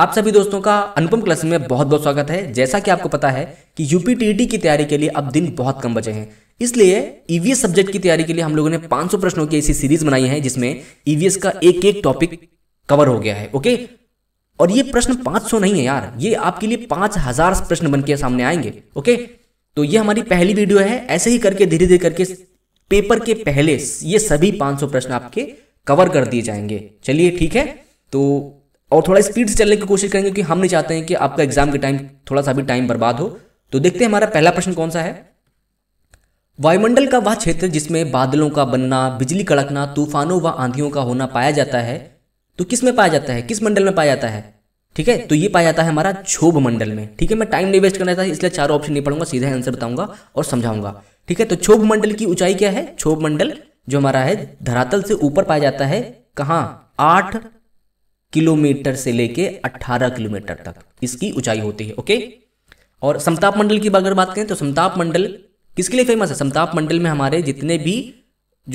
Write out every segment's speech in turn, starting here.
आप सभी दोस्तों का अनुपम क्लास में बहुत बहुत स्वागत है जैसा कि आपको पता है कि यूपी टीटी e की तैयारी के लिए अब दिन बहुत कम बचे हैं इसलिए ईवीएस e सब्जेक्ट की तैयारी के लिए हम लोगों ने 500 प्रश्नों की ऐसी सीरीज बनाई है जिसमें ईवीएस e का एक एक टॉपिक कवर हो गया है ओके और ये प्रश्न पांच नहीं है यार ये आपके लिए पांच प्रश्न बन के सामने आएंगे ओके तो ये हमारी पहली वीडियो है ऐसे ही करके धीरे धीरे करके पेपर के पहले ये सभी पांच प्रश्न आपके कवर कर दिए जाएंगे चलिए ठीक है तो और थोड़ा स्पीड से चलने की कोशिश करेंगे क्योंकि हम नहीं चाहते हैं कि आपका एग्जाम के टाइम थोड़ा सा भी टाइम बर्बाद हो तो देखते हैं हमारा पहला प्रश्न कौन सा है वायुमंडल का वह क्षेत्र जिसमें बादलों का बनना बिजली कड़कना तूफानों व आंधियों का होना पाया जाता है तो किस में पाया जाता है किस मंडल में पाया जाता है ठीक है तो ये पाया जाता है हमारा क्षोभ मंडल में ठीक है मैं टाइम नहीं वेस्ट करना चाहता इसलिए चारों ऑप्शन नहीं पढ़ूंगा सीधा आंसर बताऊंगा और समझाऊंगा ठीक है तो क्षोभ मंडल की ऊंचाई क्या है क्षोभ मंडल जो हमारा है धरातल से ऊपर पाया जाता है कहाँ आठ किलोमीटर से लेके 18 किलोमीटर तक इसकी ऊंचाई होती है ओके और समताप मंडल की अगर बात करें तो समताप मंडल किसके लिए फेमस है समताप मंडल में हमारे जितने भी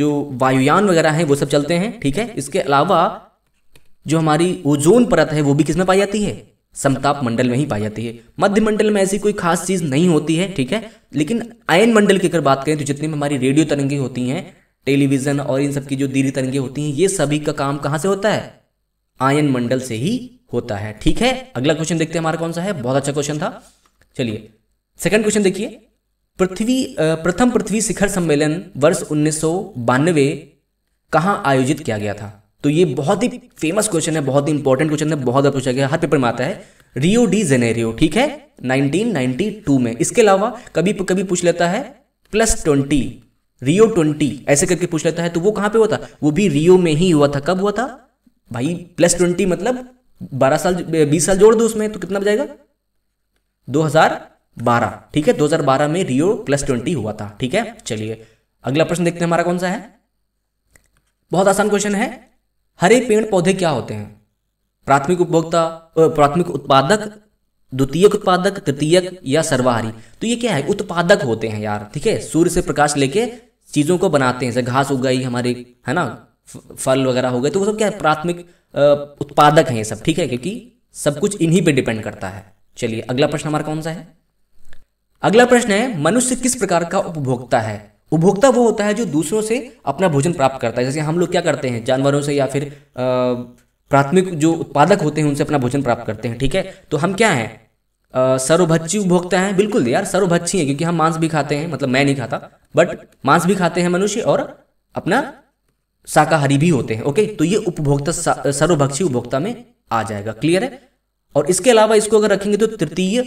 जो वायुयान वगैरह हैं वो सब चलते हैं ठीक है इसके अलावा जो हमारी ओजोन परत है वो भी किसमें पाई जाती है समताप मंडल में ही पाई जाती है मध्य मंडल में ऐसी कोई खास चीज़ नहीं होती है ठीक है लेकिन आयन मंडल की अगर बात करें तो जितनी भी हमारी रेडियो तरंगे होती हैं टेलीविज़न और इन सब की जो दीर्घ तरंगे होती हैं ये सभी का काम कहाँ से होता है आयन मंडल से ही होता है ठीक है अगला क्वेश्चन देखते हैं हमारा कौन सा है बहुत अच्छा क्वेश्चन था चलिए सेकंड क्वेश्चन देखिए पृथ्वी प्रथम पृथ्वी शिखर सम्मेलन वर्ष उन्नीस सौ बानवे आयोजित किया गया था तो ये बहुत ही फेमस क्वेश्चन है बहुत ही इंपॉर्टेंट क्वेश्चन है बहुत पूछा गया हर पेपर में आता है रियो डी जेनेरियो ठीक है 1992 में इसके अलावा कभी कभी पूछ लेता है प्लस ट्वेंटी रियो ट्वेंटी ऐसे करके पूछ लेता है तो वो कहां पे हुआ था वो भी रियो में ही हुआ था कब हुआ था भाई प्लस ट्वेंटी मतलब बारह साल बीस साल जोड़ दो उसमें तो कितना बजाएगा दो हजार बारह ठीक है दो हजार बारह में रियो प्लस ट्वेंटी हुआ था ठीक है चलिए अगला प्रश्न देखते हैं हमारा कौन सा है बहुत आसान क्वेश्चन है हरे पेड़ पौधे क्या होते हैं प्राथमिक उपभोक्ता प्राथमिक उत्पादक द्वितीयक उत्पादक तृतीयक या सर्वाहारी तो ये क्या है उत्पादक होते हैं यार ठीक है सूर्य से प्रकाश लेके चीज़ों को बनाते हैं जैसे घास उगाई हमारी है ना फल वगैरह हो गए तो वो सब क्या है प्राथमिक उत्पादक हैं ये सब ठीक है क्योंकि सब कुछ इन्हीं पे डिपेंड करता है चलिए अगला प्रश्न हमारा कौन सा है अगला प्रश्न है मनुष्य किस प्रकार का उपभोक्ता है उपभोक्ता वो होता है जो दूसरों से अपना भोजन प्राप्त करता है जैसे हम लोग क्या करते हैं जानवरों से या फिर प्राथमिक जो उत्पादक होते हैं उनसे अपना भोजन प्राप्त करते हैं ठीक है तो हम क्या हैं सर्वभच्छी उपभोक्ता हैं बिल्कुल यार सर्वभच्छी हैं क्योंकि हम मांस भी खाते हैं मतलब मैं नहीं खाता बट मांस भी खाते हैं मनुष्य और अपना शाकाहारी भी होते हैं ओके तो ये उपभोक्ता सर्वभक्षी उपभोक्ता में आ जाएगा क्लियर है और इसके अलावा इसको अगर रखेंगे तो तृतीय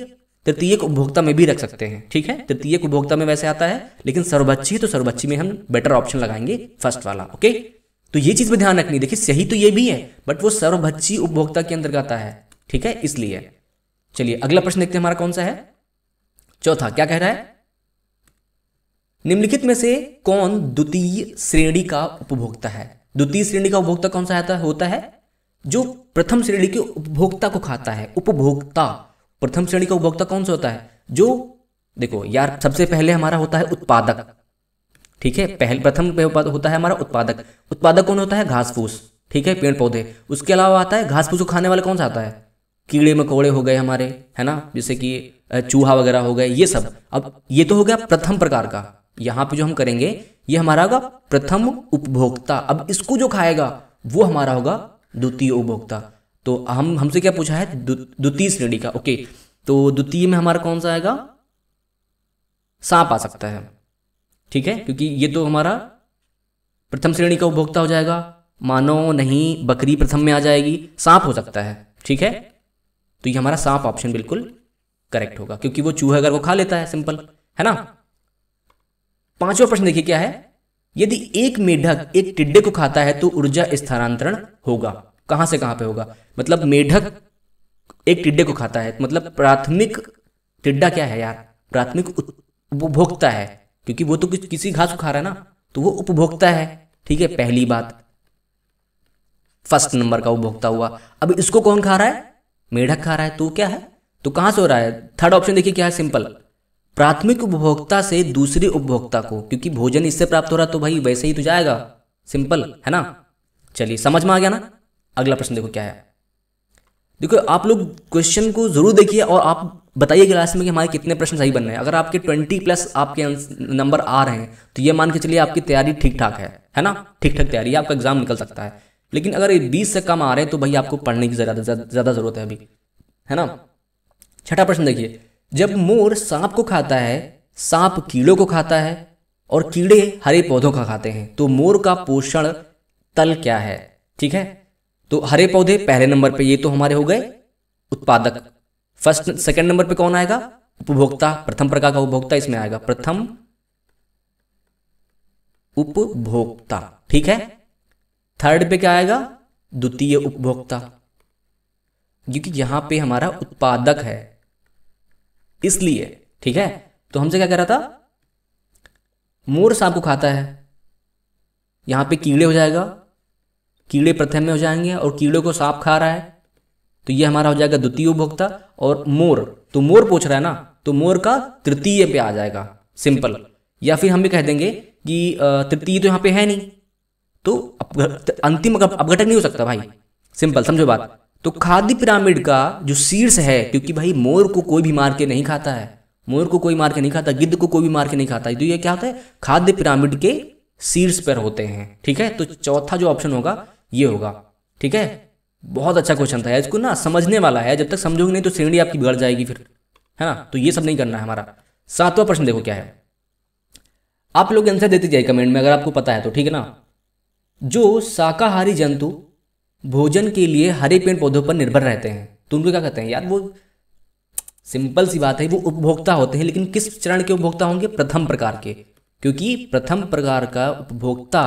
तृतीय उपभोक्ता में भी रख सकते हैं ठीक है तृतीय उपभोक्ता में वैसे आता है लेकिन सर्वभक्षी तो सर्वभक्षी में हम बेटर ऑप्शन लगाएंगे फर्स्ट वाला ओके तो ये चीज में ध्यान रखनी देखिए सही तो ये भी है बट वो सर्वभक्षी उपभोक्ता के अंदर आता है ठीक है इसलिए चलिए अगला प्रश्न देखते हैं हमारा कौन सा है चौथा क्या कह रहा है निम्नलिखित में से कौन द्वितीय श्रेणी का उपभोक्ता है द्वितीय श्रेणी का उपभोक्ता कौन सा होता है जो प्रथम श्रेणी के उपभोक्ता को खाता है उपभोक्ता प्रथम श्रेणी का उपभोक्ता कौन सा होता है जो देखो यार सबसे पहले हमारा होता है उत्पादक ठीक है पहले प्रथम होता है हमारा उत्पादक उत्पादक कौन होता है घास फूस ठीक है पेड़ पौधे उसके अलावा आता है घास फूस को खाने वाला कौन सा आता है कीड़े मकोड़े हो गए हमारे है ना जैसे कि चूहा वगैरह हो गए ये सब अब ये तो हो गया प्रथम प्रकार का यहां पे जो हम करेंगे ये हमारा होगा प्रथम उपभोक्ता अब इसको जो खाएगा वो हमारा होगा द्वितीय उपभोक्ता तो हम हमसे क्या पूछा है द्वितीय श्रेणी का ओके तो द्वितीय में हमारा कौन सा आएगा सांप आ सकता है ठीक है क्योंकि ये तो हमारा प्रथम श्रेणी का उपभोक्ता हो जाएगा मानो नहीं बकरी प्रथम में आ जाएगी सांप हो सकता है ठीक है तो ये हमारा सांप ऑप्शन बिल्कुल करेक्ट होगा क्योंकि वो चूहे अगर वो खा लेता है सिंपल है ना पांचवा प्रश्न देखिए क्या है यदि एक मेढक एक टिड्डे को खाता है तो ऊर्जा स्थानांतरण होगा कहां से कहां पे होगा मतलब मेढक एक टिड्डे को खाता है मतलब प्राथमिक टिड्डा क्या है यार प्राथमिक उपभोक्ता है क्योंकि वो तो कि, किसी घास को खा रहा है ना तो वो उपभोक्ता है ठीक है पहली बात फर्स्ट नंबर का उपभोक्ता हुआ अब इसको कौन खा रहा है मेढक खा रहा है तो क्या है तो कहां से हो रहा है थर्ड ऑप्शन देखिए क्या है सिंपल प्राथमिक उपभोक्ता से दूसरे उपभोक्ता को क्योंकि भोजन इससे प्राप्त हो रहा तो भाई वैसे ही तो जाएगा सिंपल है ना चलिए समझ में आ गया ना अगला प्रश्न देखो क्या है देखो आप लोग क्वेश्चन को जरूर देखिए और आप बताइए क्लास में कि हमारे कितने प्रश्न सही बन रहे हैं अगर आपके ट्वेंटी प्लस आपके नंबर आ रहे हैं तो ये मान के चलिए आपकी तैयारी ठीक ठाक है है ना ठीक ठाक तैयारी आपका एग्जाम निकल सकता है लेकिन अगर बीस से कम आ रहे हैं तो भाई आपको पढ़ने की ज़्यादा ज़्यादा ज़रूरत है अभी है ना छठा प्रश्न देखिए जब मोर सांप को खाता है सांप कीड़ों को खाता है और कीड़े हरे पौधों का खाते हैं तो मोर का पोषण तल क्या है ठीक है तो हरे पौधे पहले नंबर पे ये तो हमारे हो गए उत्पादक फर्स्ट सेकंड नंबर पे कौन आएगा उपभोक्ता प्रथम प्रकार का उपभोक्ता इसमें आएगा प्रथम उपभोक्ता ठीक है थर्ड पे क्या आएगा द्वितीय उपभोक्ता क्योंकि यहां पे हमारा उत्पादक है इसलिए ठीक है तो हमसे क्या कह रहा था मोर सांप को खाता है यहां पे कीड़े हो जाएगा कीड़े प्रथम में हो जाएंगे और कीड़े को सांप खा रहा है तो ये हमारा हो जाएगा द्वितीय उपभोक्ता और मोर तो मोर पूछ रहा है ना तो मोर का तृतीय पे आ जाएगा सिंपल या फिर हम भी कह देंगे कि तृतीय तो यहां पे है नहीं तो अंतिम अपघटक नहीं हो सकता भाई सिंपल समझो बात तो खाद्य पिरामिड का जो शीर्ष है क्योंकि भाई मोर को कोई भी मार के नहीं खाता है मोर को कोई मार के नहीं खाता गिद्ध को कोई भी मार के नहीं खाता तो ये क्या होता है खाद्य पिरामिड के शीर्ष पर होते हैं ठीक है तो चौथा जो ऑप्शन होगा ये होगा ठीक है बहुत अच्छा क्वेश्चन था इसको ना समझने वाला है जब तक समझोगे नहीं तो श्रेणी आपकी बिगड़ जाएगी फिर है ना तो ये सब नहीं करना है हमारा सातवां प्रश्न देखो क्या है आप लोग आंसर देते जाइए कमेंट में अगर आपको पता है तो ठीक है ना जो शाकाहारी जंतु भोजन के लिए हरे पेड़ पौधों पर निर्भर रहते हैं तो उनको क्या कहते हैं यार वो सिंपल सी बात है वो उपभोक्ता होते हैं लेकिन किस चरण के उपभोक्ता होंगे प्रथम प्रकार के क्योंकि प्रथम प्रकार का उपभोक्ता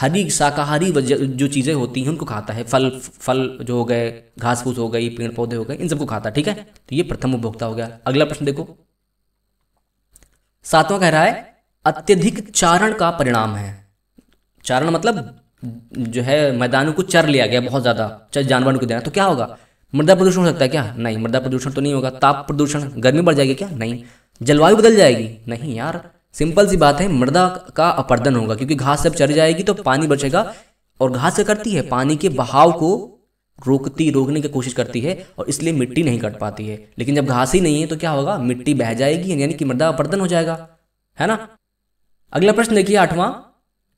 हरी शाकाहारी जो चीज़ें होती हैं उनको खाता है फल फल जो हो गए घास फूस हो गई पेड़ पौधे हो गए इन सबको खाता है ठीक है तो ये प्रथम उपभोक्ता हो गया अगला प्रश्न देखो सातवां कह रहा है अत्यधिक चारण का परिणाम है चारण मतलब जो है मैदानों को चर लिया गया बहुत ज़्यादा चाहे जानवरों को देना तो क्या होगा मृदा प्रदूषण हो सकता है क्या नहीं मृदा प्रदूषण तो नहीं होगा ताप प्रदूषण गर्मी बढ़ जाएगी क्या नहीं जलवायु बदल जाएगी नहीं यार सिंपल सी बात है मृदा का अपर्दन होगा क्योंकि घास जब चर जाएगी तो पानी बचेगा और घास क्या करती है पानी के बहाव को रोकती रोकने की कोशिश करती है और इसलिए मिट्टी नहीं कट पाती है लेकिन जब घास ही नहीं है तो क्या होगा मिट्टी बह जाएगी यानी कि मृदा अपर्दन हो जाएगा है ना अगला प्रश्न देखिए आठवां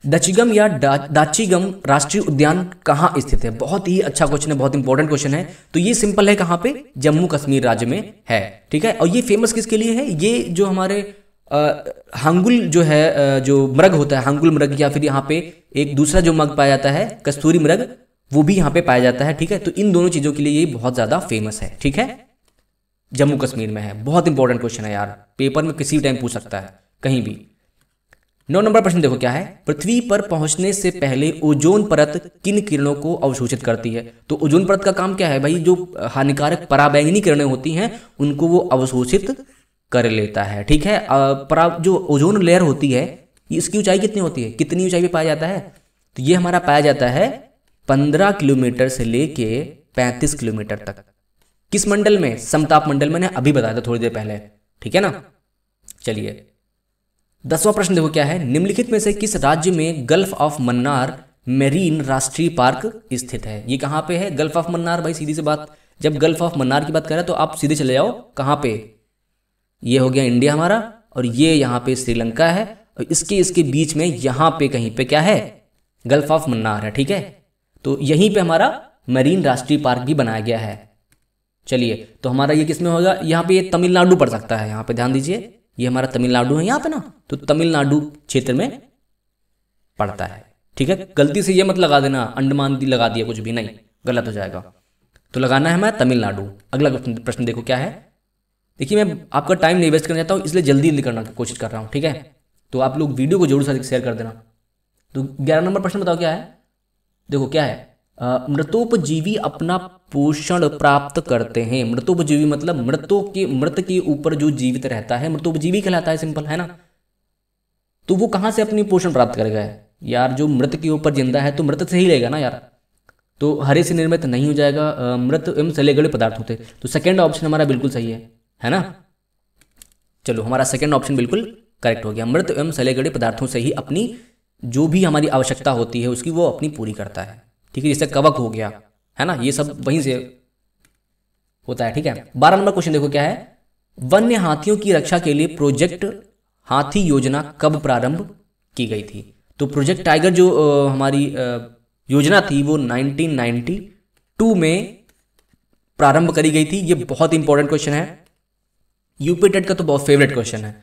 दचिगम या दा, दाचीगम राष्ट्रीय उद्यान कहाँ स्थित है बहुत ही अच्छा क्वेश्चन है बहुत इंपॉर्टेंट क्वेश्चन है तो ये सिंपल है कहाँ पे जम्मू कश्मीर राज्य में है ठीक है और ये फेमस किसके लिए है ये जो हमारे आ, हांगुल जो है जो मृग होता है हांगुल मृग या फिर यहाँ पे एक दूसरा जो मृग पाया जाता है कस्तूरी मृग वो भी यहाँ पे पाया जाता है ठीक है तो इन दोनों चीज़ों के लिए ये बहुत ज़्यादा फेमस है ठीक है जम्मू कश्मीर में है बहुत इंपॉर्टेंट क्वेश्चन है यार पेपर में किसी टाइम पूछ सकता है कहीं भी नौ नंबर प्रश्न देखो क्या है पृथ्वी पर पहुंचने से पहले ओजोन परत किन किरणों को अवशोषित करती है तो ओजोन परत का काम क्या है भाई जो हानिकारक पराबैंगनी किरणें होती हैं उनको वो अवशोषित कर लेता है ठीक है परा जो ओजोन लेयर होती है इसकी ऊंचाई कितनी होती है कितनी ऊंचाई पर पाया जाता है तो ये हमारा पाया जाता है पंद्रह किलोमीटर से लेके पैंतीस किलोमीटर तक किस मंडल में समताप मंडल मैंने अभी बताया था थोड़ी देर पहले ठीक है ना चलिए दसवां प्रश्न देखो क्या है निम्नलिखित में से किस राज्य में गल्फ ऑफ मन्नार मेरीन राष्ट्रीय पार्क स्थित है ये कहाँ पे है गल्फ ऑफ मन्नार भाई सीधी से बात जब गल्फ ऑफ मन्नार की बात करें तो आप सीधे चले जाओ कहाँ पे ये हो गया इंडिया हमारा और ये यहाँ पे श्रीलंका है और इसके इसके बीच में यहाँ पे कहीं पे क्या है गल्फ ऑफ मन्नार है ठीक है तो यहीं पे हमारा मरीन राष्ट्रीय पार्क भी बनाया गया है चलिए तो हमारा ये किसमें होगा यहाँ पे ये तमिलनाडु पड़ सकता है यहाँ पे ध्यान दीजिए ये हमारा तमिलनाडु है यहां पे ना तो तमिलनाडु क्षेत्र में पड़ता है ठीक है गलती से ये मत लगा देना अंडमान दी लगा दिया कुछ भी नहीं गलत हो जाएगा तो लगाना है हमारा तमिलनाडु अगला प्रश्न देखो क्या है देखिए मैं आपका टाइम नहीं वेस्ट करना चाहता हूँ इसलिए जल्दी जल्दी करना की कोशिश कर रहा हूँ ठीक है तो आप लोग वीडियो को जरूर शेयर कर देना तो ग्यारह नंबर प्रश्न बताओ क्या है देखो क्या है मृतोपजीवी अपना पोषण प्राप्त करते हैं मृतोपजीवी मतलब मृतों के मृत के ऊपर जो जीवित रहता है मृतोपजीवी कहलाता है सिंपल है ना तो वो कहाँ से अपनी पोषण प्राप्त करेगा यार जो मृत के ऊपर जिंदा है तो मृत से ही लेगा ना यार तो हरे से निर्मित नहीं हो जाएगा मृत एवं सले गले पदार्थ होते तो सेकेंड ऑप्शन हमारा बिल्कुल सही है है ना चलो हमारा सेकेंड ऑप्शन बिल्कुल करेक्ट हो गया मृत एवं सले पदार्थों से ही अपनी जो भी हमारी आवश्यकता होती है उसकी वो अपनी पूरी करता है ठीक है जैसे कवक हो गया है ना ये सब वहीं से होता है ठीक है बारह नंबर क्वेश्चन देखो क्या है वन्य हाथियों की रक्षा के लिए प्रोजेक्ट हाथी योजना कब प्रारंभ की गई थी तो प्रोजेक्ट टाइगर जो आ, हमारी आ, योजना थी वो 1992 में प्रारंभ करी गई थी ये बहुत इंपॉर्टेंट क्वेश्चन है यूपी टेट का तो बहुत फेवरेट क्वेश्चन है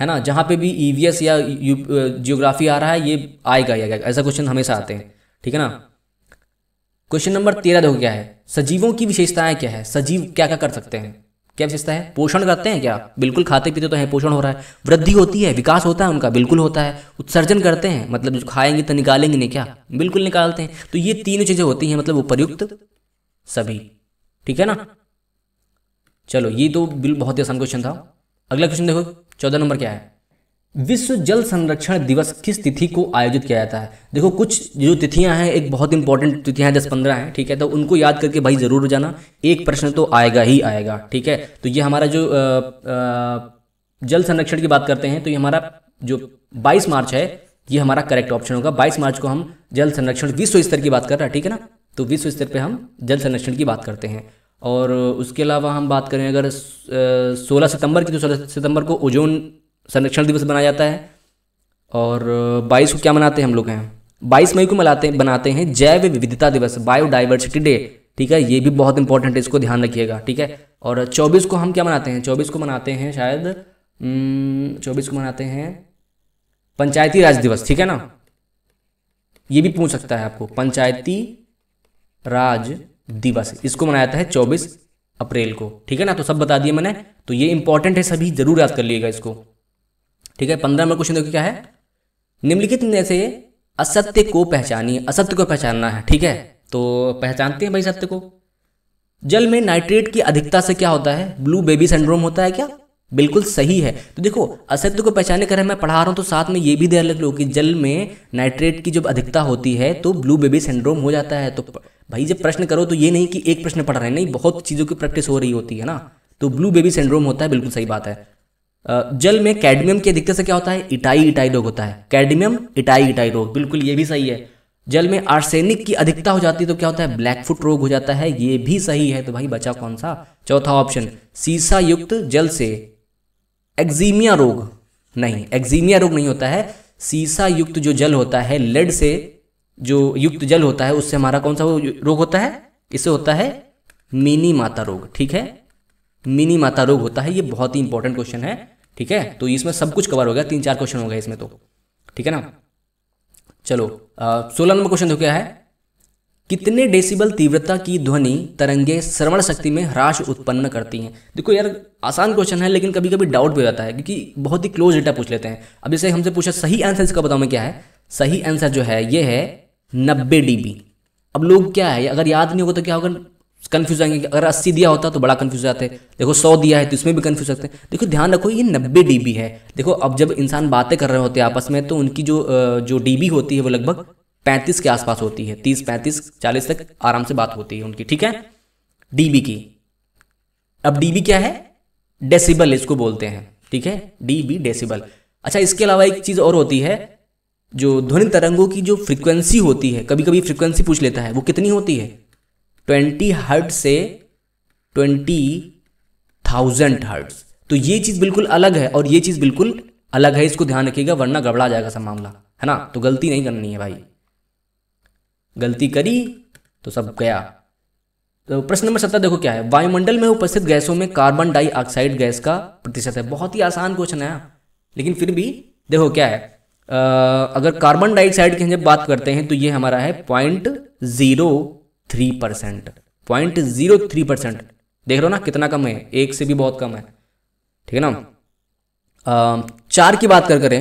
है ना जहां पे भी ईवीएस e या जियोग्राफी आ रहा है ये आएगा ऐसा क्वेश्चन हमेशा आते हैं ठीक है ना क्वेश्चन नंबर तेरह देखो क्या है सजीवों की विशेषताएं क्या है सजीव क्या क्या कर सकते हैं क्या विशेषता है पोषण करते हैं क्या बिल्कुल खाते पीते तो है पोषण हो रहा है वृद्धि होती है विकास होता है उनका बिल्कुल होता है उत्सर्जन करते हैं मतलब जो खाएंगे तो निकालेंगे नहीं क्या बिल्कुल निकालते हैं तो ये तीनों चीज़ें होती हैं मतलब उपयुक्त सभी ठीक है ना चलो ये तो बिल बहुत ही आसान क्वेश्चन था अगला क्वेश्चन देखो चौदह नंबर क्या है विश्व जल संरक्षण दिवस किस तिथि को आयोजित किया जाता है देखो कुछ जो तिथियां हैं एक बहुत इंपॉर्टेंट तिथियां हैं दस पंद्रह हैं ठीक है तो उनको याद करके भाई ज़रूर जाना एक प्रश्न तो आएगा ही आएगा ठीक है तो ये हमारा जो आ, आ, जल संरक्षण की बात करते हैं तो ये हमारा जो बाईस मार्च है ये हमारा करेक्ट ऑप्शन होगा बाईस मार्च को हम जल संरक्षण विश्व स्तर की बात कर रहे हैं ठीक है ना तो विश्व स्तर पर हम जल संरक्षण की बात करते हैं और उसके अलावा हम बात करें अगर सोलह सितंबर की तो सोलह सितंबर को ओजोन संरक्षण दिवस मनाया जाता है और बाईस को क्या मनाते हैं हम लोग हैं बाईस मई को मनाते बनाते हैं जैव विविधता दिवस बायोडाइवर्सिटी डे ठीक है ये भी बहुत इंपॉर्टेंट है इसको ध्यान रखिएगा ठीक है और चौबीस को हम क्या मनाते हैं चौबीस को मनाते हैं शायद चौबीस को मनाते हैं पंचायती राज दिवस ठीक है ना ये भी पूछ सकता है आपको पंचायती राज दिवस इसको मनाया जाता है चौबीस अप्रैल को ठीक है ना तो सब बता दिए मैंने तो ये इंपॉर्टेंट है सभी जरूर याद कर लिएगा इसको ठीक है पंद्रह नंबर क्वेश्चन देखो क्या है निम्नलिखित में से असत्य को पहचानिए असत्य को पहचानना है ठीक है तो पहचानते हैं भाई सत्य को जल में नाइट्रेट की अधिकता से क्या होता है ब्लू बेबी सिंड्रोम होता है क्या बिल्कुल सही है तो देखो असत्य को पहचाने कर मैं पढ़ा रहा हूं तो साथ में ये भी ध्यान रख लो कि जल में नाइट्रेट की जब अधिकता होती है तो ब्लू बेबी सिंड्रोम हो जाता है तो भाई जब प्रश्न करो तो ये नहीं कि एक प्रश्न पढ़ रहे हैं नहीं बहुत चीज़ों की प्रैक्टिस हो रही होती है ना तो ब्लू बेबी सिंड्रोम होता है बिल्कुल सही बात है जल में कैडमियम की अधिकता से क्या होता है इटाई इटाई रोग होता है कैडमियम इटाई इटाई रोग बिल्कुल ये भी सही है जल में आर्सेनिक की अधिकता हो जाती है तो क्या होता है ब्लैक फुट रोग हो जाता है ये भी सही है तो भाई बचा कौन सा चौथा ऑप्शन सीसा युक्त जल से एक्जीमिया रोग नहीं एक्जीमिया रोग नहीं होता है सीसा युक्त जो जल होता है लेड से जो युक्त जल होता है उससे हमारा कौन सा रोग होता है इसे होता है मिनी माता रोग ठीक है मिनी माता रोग होता है ये बहुत ही इंपॉर्टेंट क्वेश्चन है ठीक है तो इसमें सब कुछ कवर हो गया तीन चार क्वेश्चन हो गए इसमें तो ठीक है ना चलो सोलह नंबर क्वेश्चन तो क्या है कितने डेसिबल तीव्रता की ध्वनि तरंगे श्रवण शक्ति में ह्रास उत्पन्न करती हैं देखो यार आसान क्वेश्चन है लेकिन कभी कभी डाउट भी हो जाता है क्योंकि बहुत ही क्लोज डेटा पूछ लेते हैं अब जैसे हमसे पूछा सही आंसर इसका बताओ मैं क्या है सही आंसर जो है ये है नब्बे डीबी अब लोग क्या है अगर याद नहीं होगा तो क्या होगा कन्फ्यूज आएंगे अगर अस्सी दिया होता तो बड़ा कन्फ्यूज आते देखो सौ दिया है तो इसमें भी कन्फ्यूज सकते हैं देखो ध्यान रखो ये नब्बे डी है देखो अब जब इंसान बातें कर रहे होते हैं आपस में तो उनकी जो जो डी होती है वो लगभग पैंतीस के आसपास होती है तीस पैंतीस चालीस तक आराम से बात होती है उनकी ठीक है डीबी की अब डीबी क्या है डेसिबल इसको बोलते हैं ठीक है डीबी डेसिबल अच्छा इसके अलावा एक चीज़ और होती है जो ध्वनि तरंगों की जो फ्रीक्वेंसी होती है कभी कभी फ्रीक्वेंसी पूछ लेता है वो कितनी होती है ट्वेंटी हर्ट से ट्वेंटी थाउजेंड हर्ट तो ये चीज़ बिल्कुल अलग है और ये चीज़ बिल्कुल अलग है इसको ध्यान रखिएगा वरना गड़बड़ा जाएगा सब मामला है ना तो गलती नहीं करनी है भाई गलती करी तो सब गया तो प्रश्न नंबर सत्रह देखो क्या है वायुमंडल में उपस्थित गैसों में कार्बन डाइऑक्साइड गैस का प्रतिशत है बहुत ही आसान क्वेश्चन है लेकिन फिर भी देखो क्या है आ, अगर कार्बन डाइऑक्साइड की हम जब बात करते हैं तो ये हमारा है point zero three percent point zero three percent देख रहे हो ना कितना कम है एक से भी बहुत कम है ठीक है ना चार की बात कर करें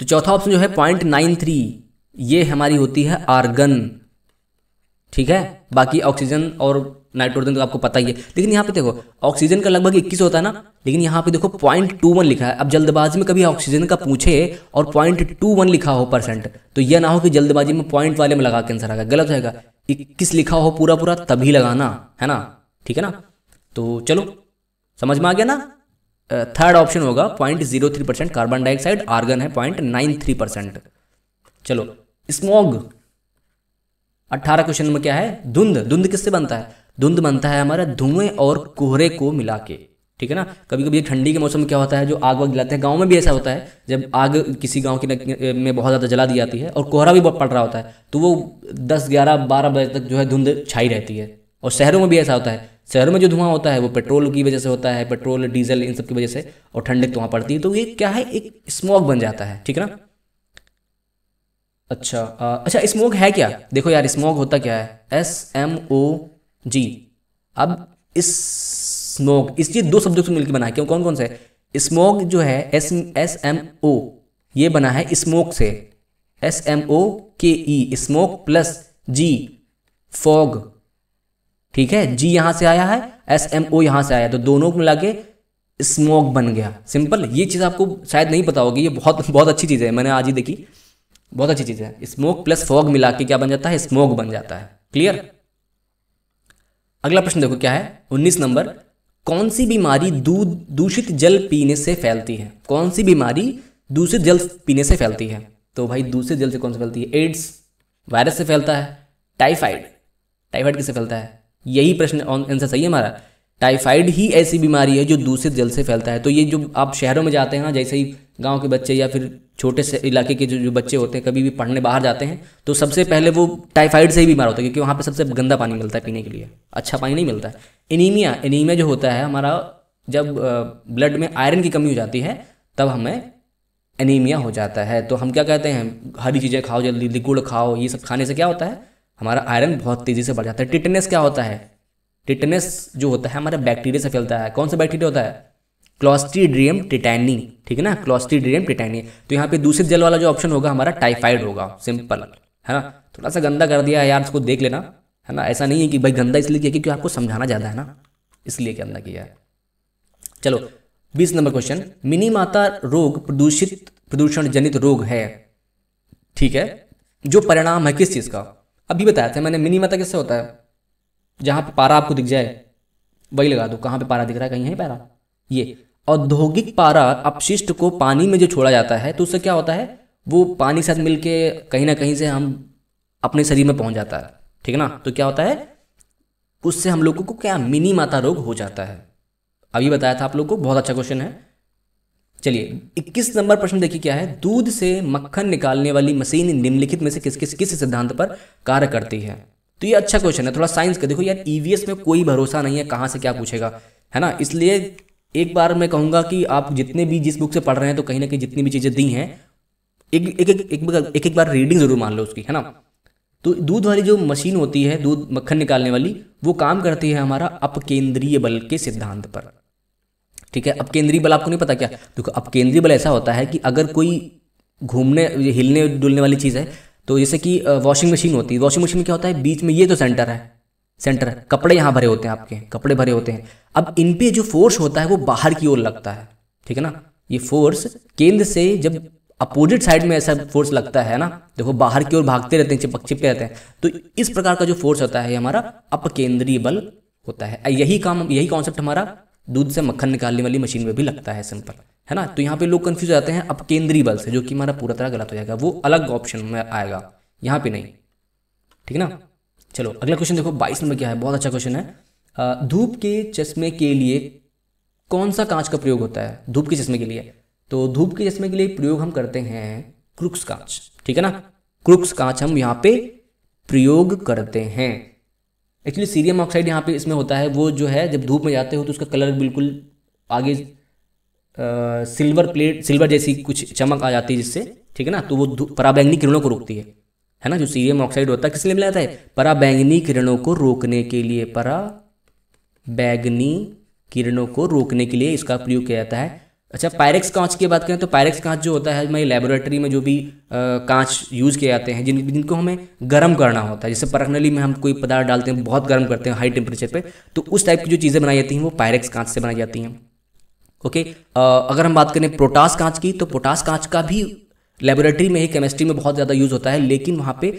तो चौथा ऑप्शन जो है पॉइंट नाइन थ्री ये हमारी होती है आर्गन ठीक है बाकी ऑक्सीजन और नाइट्रोजन तो आपको पता ही है लेकिन यहाँ पे देखो ऑक्सीजन का लगभग 21 होता है ना लेकिन यहाँ पे देखो पॉइंट टू वन लिखा है अब जल्दबाजी में कभी ऑक्सीजन का पूछे और पॉइंट टू वन लिखा हो परसेंट तो यह ना हो कि जल्दबाजी में पॉइंट वाले में लगा के आंसर आएगा गलत होगा इक्कीस लिखा हो पूरा पूरा तभी लगाना है ना ठीक है ना तो चलो समझ में आ गया ना थर्ड ऑप्शन होगा point zero three percent carbon dioxide argon है पॉइंट नाइन थ्री परसेंट चलो स्मॉग अट्ठारह क्वेश्चन में क्या है धुंध धुंध किससे बनता है धुंध बनता है हमारा धुएं और कोहरे को मिला के ठीक है ना कभी कभी ठंडी के मौसम में क्या होता है जो आग वग जलाते हैं गांव में भी ऐसा होता है जब आग किसी गांव की में बहुत ज़्यादा जला दी जाती है और कोहरा भी बहुत पड़ रहा होता है तो वो दस ग्यारह बारह बजे तक जो है धुंध छाई रहती है और शहरों में भी ऐसा होता है शहरों में जो धुआं होता है वो पेट्रोल की वजह से होता है पेट्रोल डीजल इन सब की वजह से और ठंडक तो वहाँ पड़ती है तो ये क्या है एक स्मॉक बन जाता है ठीक है ना अच्छा आ, अच्छा स्मोक है क्या देखो यार स्मोक होता क्या है एस एम ओ जी अब इस स्मोक इस चीज दो शब्दों से मिलकर बना क्यों कौन कौन से स्मोक जो है एस एस एम ओ ये बना है स्मोक से S M O K E smoke plus जी फॉग ठीक है जी यहां से आया है एस एम ओ यहां से आया तो दोनों को मिला के स्मोक बन गया सिंपल ये चीज़ आपको शायद नहीं पता होगी ये बहुत बहुत अच्छी चीज़ है मैंने आज ही देखी बहुत अच्छी चीज़ है स्मोक प्लस फॉग मिला के क्या बन जाता है स्मोक बन जाता है क्लियर अगला प्रश्न देखो क्या है उन्नीस नंबर कौन सी बीमारी दूध दूषित जल पीने से फैलती है कौन सी बीमारी दूषित जल पीने से फैलती है तो भाई दूषित जल से कौन सी फैलती है एड्स वायरस से फैलता है टाइफाइड टाइफाइड किससे फैलता है यही प्रश्न आंसर सही है हमारा टाइफाइड ही ऐसी बीमारी है जो दूषित जल से फैलता है तो ये जो आप शहरों में जाते हैं ना जैसे ही गांव के बच्चे या फिर छोटे से इलाके के जो जो बच्चे होते हैं कभी भी पढ़ने बाहर जाते हैं तो सबसे पहले वो टाइफाइड से ही बीमार होता है क्योंकि वहाँ पे सबसे गंदा पानी मिलता है पीने के लिए अच्छा पानी नहीं मिलता है एनीमिया एनीमिया जो होता है हमारा जब ब्लड में आयरन की कमी हो जाती है तब हमें एनीमिया हो जाता है तो हम क्या कहते हैं हरी चीज़ें खाओ जल्दी लिक्विड खाओ ये सब खाने से क्या होता है हमारा आयरन बहुत तेज़ी से बढ़ जाता है टिटनेस क्या होता है टिटनेस जो होता है हमारे बैक्टीरिया से फैलता है कौन सा बैक्टीरिया होता है क्लॉस्ट्रीड्रियम टिटैनी ठीक है ना क्लॉस्ट्रीड्रियम टिटैनी तो यहाँ पे दूषित जल वाला जो ऑप्शन होगा हमारा टाइफाइड होगा सिंपल है ना थोड़ा सा गंदा कर दिया यार उसको देख लेना है ना ऐसा नहीं है कि भाई गंदा इसलिए किया क्योंकि आपको समझाना ज़्यादा है ना इसलिए गंदा किया है चलो बीस नंबर क्वेश्चन मिनी माता रोग प्रदूषित प्रदूषण जनित रोग है ठीक है जो परिणाम है किस चीज़ का अभी बताया था मैंने मिनी माता किससे होता है जहां पे पारा आपको दिख जाए वही लगा दो कहाँ पे पारा दिख रहा है कहीं है पारा ये औद्योगिक पारा अपशिष्ट को पानी में जो छोड़ा जाता है तो उससे क्या होता है वो पानी के साथ मिलके कहीं ना कहीं से हम अपने शरीर में पहुंच जाता है ठीक है ना तो क्या होता है उससे हम लोगों को क्या मिनी माता रोग हो जाता है अभी बताया था आप लोगों को बहुत अच्छा क्वेश्चन है चलिए 21 नंबर प्रश्न देखिए क्या है दूध से मक्खन निकालने वाली मशीन निम्नलिखित में से किस किस किस सिद्धांत पर कार्य करती है तो ये अच्छा क्वेश्चन है थोड़ा साइंस का देखो यार ईवीएस e में कोई भरोसा नहीं है कहां से क्या पूछेगा है ना इसलिए एक बार मैं कहूँगा कि आप जितने भी जिस बुक से पढ़ रहे हैं तो कहीं ना कहीं जितनी भी चीज़ें दी हैं एक एक एक एक, एक, एक बार रीडिंग ज़रूर मान लो उसकी है ना तो दूध वाली जो मशीन होती है दूध मक्खन निकालने वाली वो काम करती है हमारा अपकेंद्रीय बल के सिद्धांत पर ठीक है अपकेंद्रीय बल आपको नहीं पता क्या देखो अपकेंद्रीय बल ऐसा होता है कि अगर कोई घूमने हिलने डुलने वाली चीज़ है तो जैसे कि वॉशिंग मशीन होती है वॉशिंग मशीन में क्या होता है बीच में ये तो सेंटर है सेंटर कपड़े यहाँ भरे होते हैं आपके कपड़े भरे होते हैं अब इन पे जो फोर्स होता है वो बाहर की ओर लगता है ठीक है ना ये फोर्स केंद्र से जब अपोजिट साइड में ऐसा फोर्स लगता है ना देखो तो बाहर की ओर भागते रहते हैं चिपक चिपके रहते हैं तो इस प्रकार का जो फोर्स होता है हमारा अपकेंद्रीय बल होता है यही काम यही कॉन्सेप्ट हमारा दूध से मक्खन निकालने वाली मशीन में भी लगता है सिंपल है ना तो यहाँ पे लोग कंफ्यूज आते हैं अब केंद्रीय बल से जो कि हमारा पूरा तरह गलत हो जाएगा वो अलग ऑप्शन में आएगा यहाँ पे नहीं ठीक है ना चलो अगला क्वेश्चन देखो बाईस नंबर क्या है बहुत अच्छा क्वेश्चन है धूप के चश्मे के लिए कौन सा कांच का प्रयोग होता है धूप के चश्मे के लिए तो धूप के चश्मे के लिए प्रयोग हम करते हैं क्रुक्स कांच ठीक है ना क्रुक्स कांच हम यहाँ पे प्रयोग करते हैं एक्चुअली सीरियम ऑक्साइड यहाँ पे इसमें होता है वो जो है जब धूप में जाते हो तो उसका कलर बिल्कुल आगे आ, सिल्वर प्लेट सिल्वर जैसी कुछ चमक आ जाती है जिससे ठीक है ना तो वो पराबैंगनी किरणों को रोकती है है ना जो सीरियम ऑक्साइड होता है किस लिए मिलाया जाता है पराबैंगनी किरणों को रोकने के लिए परा बैगनी किरणों को रोकने के लिए इसका प्रयोग किया जाता है अच्छा पायरेक्स कांच की बात करें तो पायरेक्स कांच जो होता है हमारी लेबोरेटरी में जो भी कांच यूज़ किए जाते हैं जिन जिनको हमें गर्म करना होता है जैसे परखनली में हम कोई पदार्थ डालते हैं बहुत गर्म करते हैं हाई टेम्परेचर पे तो उस टाइप की जो चीज़ें बनाई जाती हैं वो पायरेक्स कांच से बनाई जाती हैं ओके अगर हम बात करें प्रोटास कांच की तो पोटास कांच का भी लेबोरेटरी में ही केमिस्ट्री में बहुत ज़्यादा यूज़ होता है लेकिन वहाँ पे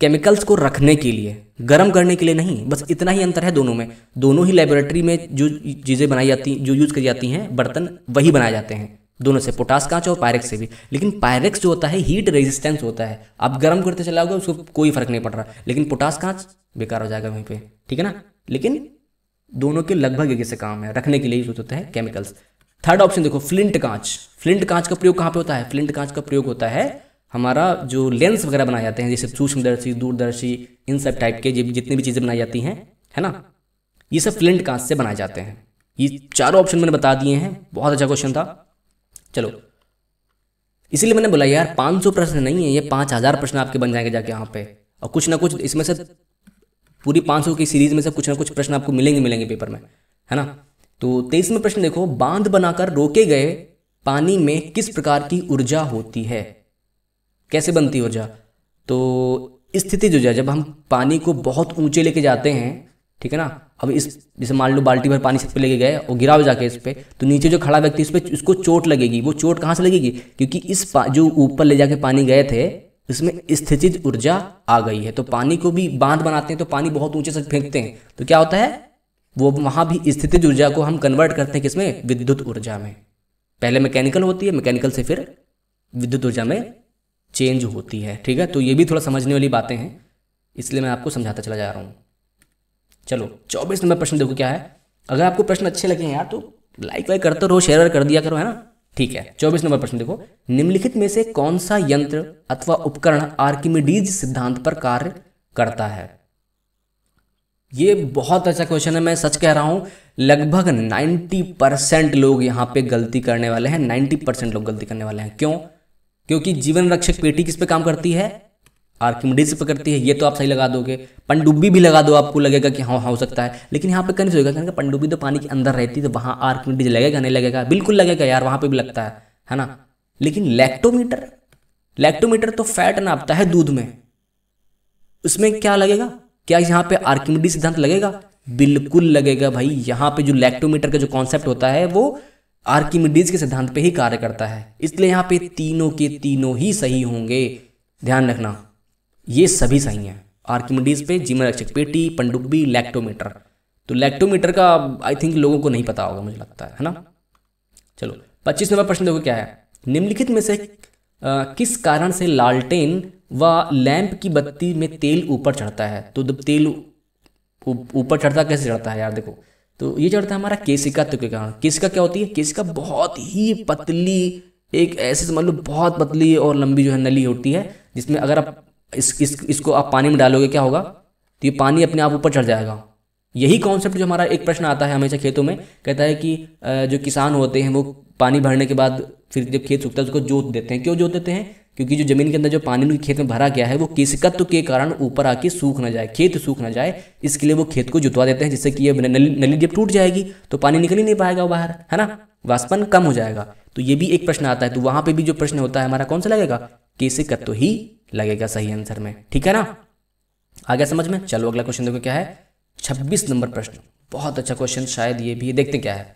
केमिकल्स को रखने के लिए गर्म करने के लिए नहीं बस इतना ही अंतर है दोनों में दोनों ही लेबोरेटरी में जो चीज़ें बनाई जाती जो यूज़ की जाती हैं बर्तन वही बनाए जाते हैं दोनों से पोटास कांच और पायरेक्स से भी लेकिन पायरेक्स जो होता है हीट रेजिस्टेंस होता है आप गर्म करते चलाओगे उसको कोई फर्क नहीं पड़ रहा लेकिन पोटास कांच बेकार हो जाएगा वहीं पे ठीक है ना लेकिन दोनों के लगभग एक जैसे काम है रखने के लिए यूज होता है केमिकल्स थर्ड ऑप्शन देखो फ्लिंट कांच फ्लिंट कांच का प्रयोग कहाँ पे होता है फ्लिंट कांच का प्रयोग होता है हमारा जो लेंस वगैरह बनाए जाते हैं जैसे सूक्ष्मदर्शी दूरदर्शी इन सब टाइप के जितनी भी चीज़ें बनाई जाती हैं है ना ये सब फ्लिंट कांच से बनाए जाते हैं ये चारों ऑप्शन मैंने बता दिए हैं बहुत अच्छा क्वेश्चन था चलो इसीलिए मैंने बोला यार 500 प्रश्न नहीं है ये 5000 प्रश्न आपके बन जाएंगे जाके यहाँ पे और कुछ ना कुछ इसमें से पूरी 500 की सीरीज में से कुछ ना कुछ प्रश्न आपको मिलेंगे मिलेंगे पेपर में है ना तो तेईसवें प्रश्न देखो बांध बनाकर रोके गए पानी में किस प्रकार की ऊर्जा होती है कैसे बनती ऊर्जा तो स्थिति जो है जब हम पानी को बहुत ऊंचे लेके जाते हैं ठीक है ना अब इस जैसे मान लो बाल्टी भर पानी पे लेके गए और गिराव जाके इस पर तो नीचे जो खड़ा व्यक्ति इस पर उसको चोट लगेगी वो चोट कहाँ से लगेगी क्योंकि इस जो ऊपर ले जाके पानी गए थे इसमें स्थितिज ऊर्जा आ गई है तो पानी को भी बांध बनाते हैं तो पानी बहुत ऊंचे से फेंकते हैं तो क्या होता है वो वहाँ भी स्थितिज ऊर्जा को हम कन्वर्ट करते हैं किसमें विद्युत ऊर्जा में पहले मैकेनिकल होती है मैकेनिकल से फिर विद्युत ऊर्जा में चेंज होती है ठीक है तो ये भी थोड़ा समझने वाली बातें हैं इसलिए मैं आपको समझाता चला जा रहा हूँ चलो चौबीस नंबर प्रश्न देखो क्या है अगर आपको प्रश्न अच्छे लगे यार तो लाइक वाइक करते रहो शेयर कर दिया करो है ना ठीक है चौबीस नंबर प्रश्न देखो निम्नलिखित में से कौन सा यंत्र अथवा उपकरण आर्किमिडीज सिद्धांत पर कार्य करता है ये बहुत अच्छा क्वेश्चन है मैं सच कह रहा हूँ लगभग 90 परसेंट लोग यहाँ पे गलती करने वाले हैं 90 परसेंट लोग गलती करने वाले हैं क्यों क्योंकि जीवन रक्षक पेटी किस पे काम करती है आर्किमिडीज पे करती है ये तो आप सही लगा दोगे पनडुब्बी भी लगा दो आपको लगेगा कि हाँ हो सकता है लेकिन यहाँ पे कन्फ्यूज होगा क्योंकि पनडुब्बी तो पानी के अंदर रहती है तो वहाँ आर्किमिडीज लगेगा नहीं लगेगा बिल्कुल लगेगा यार वहाँ पर भी लगता है है ना लेकिन लैक्टोमीटर लैक्टोमीटर तो फैट नापता है दूध में उसमें क्या लगेगा क्या यहाँ पे आर्किमिडी सिद्धांत लगेगा बिल्कुल लगेगा भाई यहाँ पे जो लैक्टोमीटर का जो कॉन्सेप्ट होता है वो आर्किमिडीज के सिद्धांत पे ही कार्य करता है इसलिए यहाँ पे तीनों के तीनों ही सही होंगे ध्यान रखना ये सभी सही हैं आर्किमिडीज पे जीवन रक्षक पेटी पंडुब्बी लैक्टोमीटर तो लैक्टोमीटर का आई थिंक लोगों को नहीं पता होगा मुझे लगता है है ना चलो पच्चीस नंबर प्रश्न देखो क्या है निम्नलिखित में से आ, किस कारण से लालटेन व लैंप की बत्ती में तेल ऊपर चढ़ता है तो जब तेल ऊपर चढ़ता कैसे चढ़ता है यार देखो तो ये चढ़ता है हमारा केसिका तो के कारण केसिका क्या होती है केसिका बहुत ही पतली एक ऐसे समझ लो बहुत पतली और लंबी जो है नली होती है जिसमें अगर आप इस, इस इसको आप पानी में डालोगे क्या होगा तो ये पानी अपने आप ऊपर चढ़ जाएगा यही कॉन्सेप्ट जो हमारा एक प्रश्न आता है हमेशा खेतों में कहता है कि जो किसान होते हैं वो पानी भरने के बाद फिर जब खेत सूखता है उसको जोत देते हैं क्यों जोत देते हैं क्योंकि जो ज़मीन के अंदर जो पानी उनके खेत में भरा गया है वो किसकत्व के कारण ऊपर आके सूख ना जाए खेत सूख ना जाए इसके लिए वो खेत को जुतवा देते हैं जिससे कि ये नली नली जब टूट जाएगी तो पानी निकल ही नहीं पाएगा बाहर है ना वाष्पन कम हो जाएगा तो ये भी एक प्रश्न आता है तो वहां पर भी जो प्रश्न होता है हमारा कौन सा लगेगा केसिकत्व तो ही लगेगा सही आंसर में ठीक है ना आ गया समझ में चलो अगला क्वेश्चन देखो क्या है छब्बीस नंबर प्रश्न बहुत अच्छा क्वेश्चन शायद ये भी देखते क्या है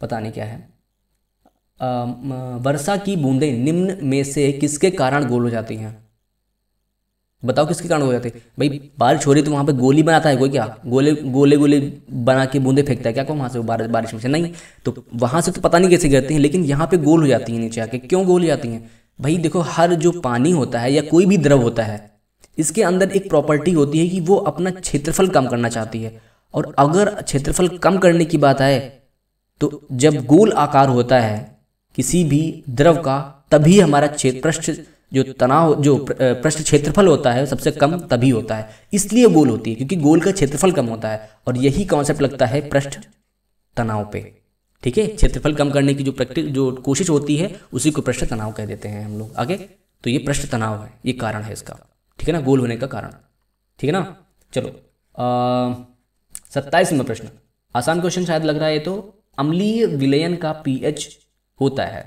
पता नहीं क्या है वर्षा की बूंदें निम्न में से किसके कारण गोल हो जाती हैं बताओ किसके कारण हो जाते हैं भाई बारिश हो रही तो वहाँ पे गोली बनाता है कोई क्या गोले गोले गोले बना के बूंदे फेंकता है क्या को वहाँ से बारिश बारिश में से नहीं तो वहाँ से तो पता नहीं कैसे गिरती हैं लेकिन यहाँ पे गोल हो जाती हैं नीचे आके क्यों गोल हो जाती हैं भाई देखो हर जो पानी होता है या कोई भी द्रव होता है इसके अंदर एक प्रॉपर्टी होती है कि वो अपना क्षेत्रफल कम करना चाहती है और अगर क्षेत्रफल कम करने की बात आए तो जब गोल आकार होता है किसी भी द्रव का तभी हमारा क्षेत्र पृष्ठ जो तनाव जो पृष्ठ क्षेत्रफल होता है सबसे कम तभी होता है इसलिए गोल होती है क्योंकि गोल का क्षेत्रफल कम होता है और यही कॉन्सेप्ट लगता है पृष्ठ तनाव पे ठीक है क्षेत्रफल कम करने की जो प्रैक्टिस जो कोशिश होती है उसी को पृष्ठ तनाव कह देते हैं हम लोग आगे तो ये पृष्ठ तनाव है ये कारण है इसका ठीक है ना गोल होने का कारण ठीक है ना चलो सत्ताईस नंबर प्रश्न आसान क्वेश्चन शायद लग रहा है तो अम्लीय विलयन का पीएच होता है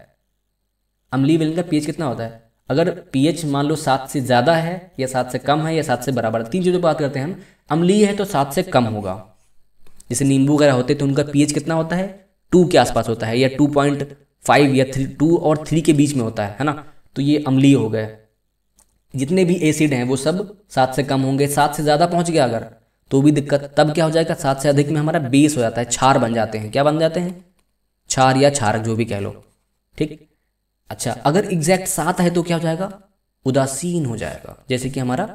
अम्लीय विलयन का पीएच कितना होता है अगर पीएच मान लो सात से ज़्यादा है या सात से कम है या सात से बराबर तीन चीज़ों की बात करते हैं हम अम्लीय है तो सात से कम होगा जैसे नींबू वगैरह होते तो उनका पीएच कितना होता है टू के आसपास होता है या टू पॉइंट फाइव या थ्री टू और थ्री के बीच में होता है है ना तो ये अम्लीय हो गए जितने भी एसिड हैं वो सब सात से कम होंगे सात से ज़्यादा पहुंच गया अगर तो भी दिक्कत तब क्या हो जाएगा सात से अधिक में हमारा बेस हो जाता है छार बन जाते हैं क्या बन जाते हैं छार या छारक जो भी कह लो ठीक अच्छा अगर एग्जैक्ट सात है तो क्या हो जाएगा उदासीन हो जाएगा जैसे कि हमारा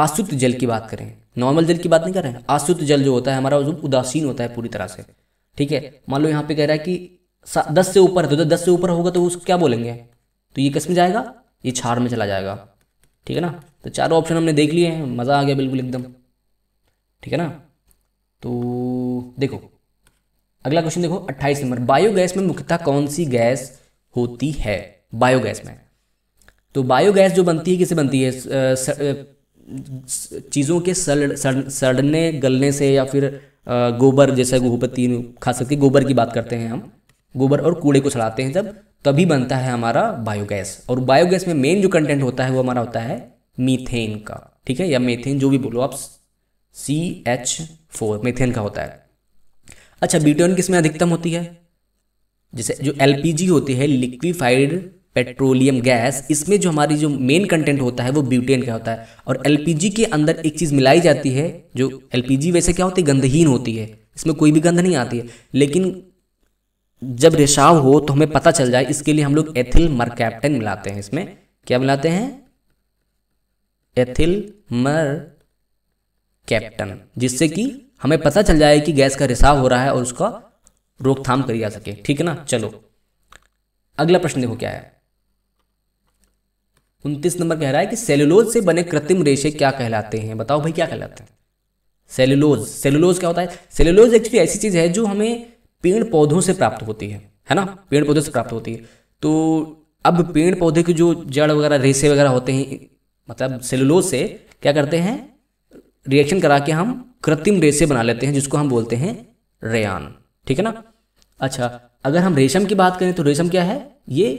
आसुत जल की बात करें नॉर्मल जल की बात नहीं कर रहे हैं आसुत जल जो होता है हमारा उदासीन होता है पूरी तरह से ठीक है मान लो यहाँ पे कह रहा है कि दस से ऊपर है तो दस से ऊपर होगा तो उस क्या बोलेंगे तो ये किस में जाएगा ये छार में चला जाएगा ठीक है ना तो चारों ऑप्शन हमने देख लिए हैं मज़ा आ गया बिल्कुल एकदम ठीक है ना तो देखो अगला क्वेश्चन देखो अट्ठाईस नंबर बायोगैस में मुख्यतः कौन सी गैस होती है बायोगैस में तो बायोगैस जो बनती है किसे बनती है चीज़ों के सड़ सड़ सड़ने गलने से या फिर गोबर जैसे गोहपत्ती खास करके गोबर की बात करते हैं हम गोबर और कूड़े को सड़ाते हैं जब तभी बनता है हमारा बायोगैस और बायोगैस में मेन जो कंटेंट होता है वो हमारा होता है मीथेन का ठीक है या मेथेन जो भी बोलो आप सी एच फोर मेथेन का होता है अच्छा ब्यूटेन किसमें अधिकतम होती है जैसे जो एलपीजी होती है लिक्विफाइड पेट्रोलियम गैस इसमें जो हमारी जो मेन कंटेंट होता है वो ब्यूटेन का होता है और एलपीजी के अंदर एक चीज़ मिलाई जाती है जो एलपीजी वैसे क्या होती है गंधहीन होती है इसमें कोई भी गंध नहीं आती है लेकिन जब रिसाव हो तो हमें पता चल जाए इसके लिए हम लोग एथिल मरकैप्टन मिलाते हैं इसमें क्या मिलाते हैं एथिल मर कैप्टन जिससे कि हमें पता चल जाए कि गैस का रिसाव हो रहा है और उसका रोकथाम करी जा सके ठीक है ना चलो अगला प्रश्न देखो क्या है उनतीस नंबर कह रहा है कि सेलुलोज से बने कृत्रिम रेशे क्या कहलाते हैं बताओ भाई क्या कहलाते हैं सेलुलोज सेलुलोज क्या होता है सेलुलोज एक्चुअली ऐसी चीज़ है जो हमें पेड़ पौधों से प्राप्त होती है है ना पेड़ पौधों से प्राप्त होती है तो अब पेड़ पौधे के जो जड़ वगैरह रेशे वगैरह होते हैं मतलब सेलुलोज से क्या करते हैं रिएक्शन करा के हम कृत्रिम रेशे बना लेते हैं जिसको हम बोलते हैं रेयान ठीक है ना अच्छा अगर हम रेशम की बात करें तो रेशम क्या है ये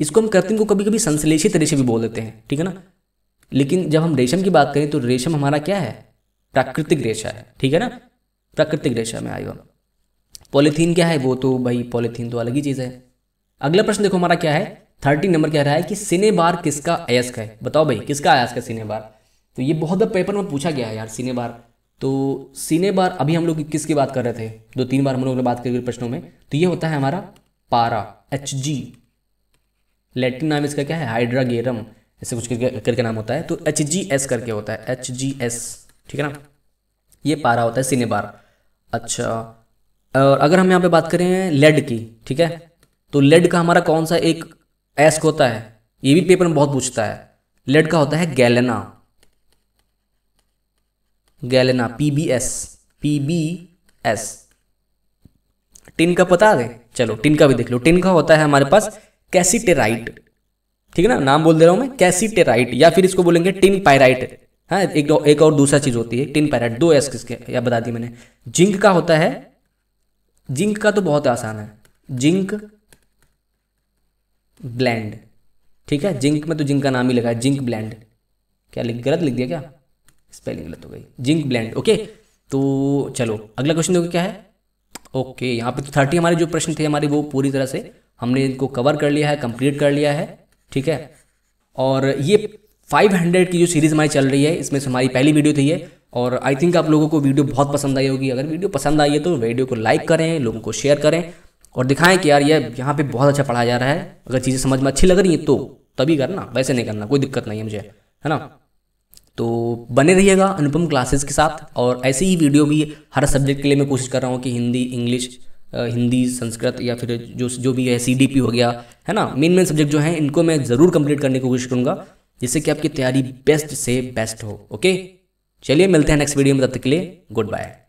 इसको हम कृत्रिम को कभी कभी संश्लेषित रेशे भी बोल देते हैं ठीक है ना लेकिन जब हम रेशम की बात करें तो रेशम हमारा क्या है प्राकृतिक रेशा है ठीक है ना प्राकृतिक रेशा में आएगा पॉलीथीन क्या है वो तो भाई पॉलीथीन तो अलग ही चीज़ है अगला प्रश्न देखो हमारा क्या है थर्टी नंबर कह रहा है कि सिनेबार किसका अयस्क है बताओ भाई किसका अयस्क है सिनेबार तो ये बहुत पेपर में पूछा गया है यार सिनेबार तो सीने बार अभी हम लोग किसकी बात कर रहे थे दो तीन बार हम लोग ने बात करी प्रश्नों में तो ये होता है हमारा पारा एच जी लेटिन नाम इसका क्या है हाइड्रागेरम ऐसे कुछ करके, करके नाम होता है तो एच जी एस करके होता है एच जी एस ठीक है ना ये पारा होता है सीने बार अच्छा और अगर हम यहाँ पे बात करें लेड की ठीक है तो लेड का हमारा कौन सा एक एस्क होता है ये भी पेपर में बहुत पूछता है लेड का होता है गैलना गैलेना पीबीएस पीबीएस टिन का पता दे चलो टिन का भी देख लो टिन का होता है हमारे पास कैसीटेराइट ठीक है ना नाम बोल दे रहा हूं मैं कैसीटेराइट या फिर इसको बोलेंगे टिन पायराइट है हाँ, एक एक और दूसरा चीज़ होती है टिन पायराइट दो एस किसके या बता दी मैंने जिंक का होता है जिंक का तो बहुत आसान है जिंक ब्लैंड ठीक है जिंक में तो जिंक का नाम ही लगा है जिंक ब्लैंड क्या लिख गलत लिख दिया क्या स्पेलिंग गलत हो गई जिंक ब्लैंड ओके तो चलो अगला क्वेश्चन देखो क्या है ओके यहाँ पे तो थर्टी हमारे जो प्रश्न थे हमारे वो पूरी तरह से हमने इनको कवर कर लिया है कंप्लीट कर लिया है ठीक है और ये 500 की जो सीरीज़ हमारी चल रही है इसमें से हमारी पहली वीडियो थी ये और आई थिंक आप लोगों को वीडियो बहुत पसंद आई होगी अगर वीडियो पसंद आई है तो वीडियो को लाइक करें लोगों को शेयर करें और दिखाएं कि यार ये यहाँ पे बहुत अच्छा पढ़ाया जा रहा है अगर चीज़ें समझ में अच्छी लग रही हैं तो तभी करना वैसे नहीं करना कोई दिक्कत नहीं है मुझे है ना तो बने रहिएगा अनुपम क्लासेस के साथ और ऐसे ही वीडियो भी हर सब्जेक्ट के लिए मैं कोशिश कर रहा हूँ कि हिंदी इंग्लिश हिंदी संस्कृत या फिर जो जो भी है सी हो गया है ना मेन मेन सब्जेक्ट जो हैं इनको मैं ज़रूर कंप्लीट करने की कोशिश करूँगा जिससे कि आपकी तैयारी बेस्ट से बेस्ट हो ओके चलिए मिलते हैं नेक्स्ट वीडियो में तब तक के लिए गुड बाय